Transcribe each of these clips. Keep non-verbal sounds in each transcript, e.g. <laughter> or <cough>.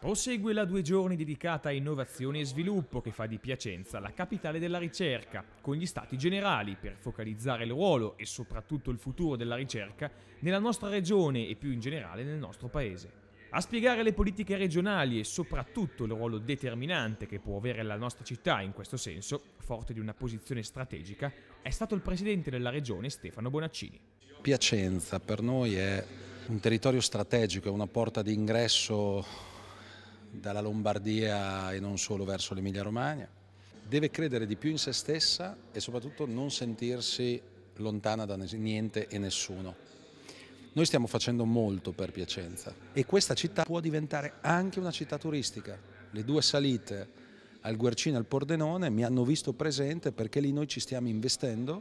Prosegue la due giorni dedicata a innovazione e sviluppo che fa di Piacenza la capitale della ricerca, con gli stati generali per focalizzare il ruolo e soprattutto il futuro della ricerca nella nostra regione e più in generale nel nostro paese. A spiegare le politiche regionali e soprattutto il ruolo determinante che può avere la nostra città in questo senso, forte di una posizione strategica, è stato il presidente della regione Stefano Bonaccini. Piacenza per noi è un territorio strategico, è una porta d'ingresso dalla Lombardia e non solo verso l'Emilia Romagna. Deve credere di più in se stessa e soprattutto non sentirsi lontana da niente e nessuno. Noi stiamo facendo molto per Piacenza e questa città può diventare anche una città turistica. Le due salite al Guercino e al Pordenone mi hanno visto presente perché lì noi ci stiamo investendo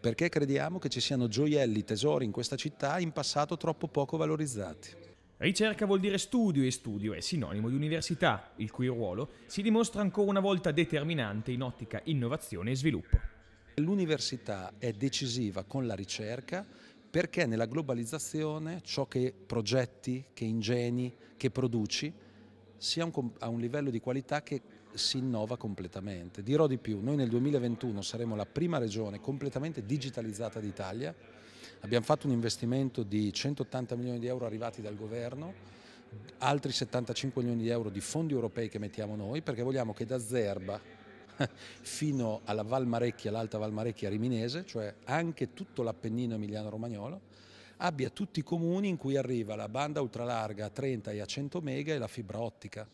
perché crediamo che ci siano gioielli, tesori in questa città in passato troppo poco valorizzati. Ricerca vuol dire studio e studio è sinonimo di università, il cui ruolo si dimostra ancora una volta determinante in ottica innovazione e sviluppo. L'università è decisiva con la ricerca perché nella globalizzazione ciò che progetti, che ingegni, che produci sia un, a un livello di qualità che si innova completamente. Dirò di più, noi nel 2021 saremo la prima regione completamente digitalizzata d'Italia, abbiamo fatto un investimento di 180 milioni di euro arrivati dal governo, altri 75 milioni di euro di fondi europei che mettiamo noi perché vogliamo che da Zerba <laughs> fino alla Valmarecchia, l'Alta Valmarecchia Riminese, cioè anche tutto l'Appennino Emiliano-Romagnolo, abbia tutti i comuni in cui arriva la banda ultralarga a 30 e a 100 mega e la fibra ottica.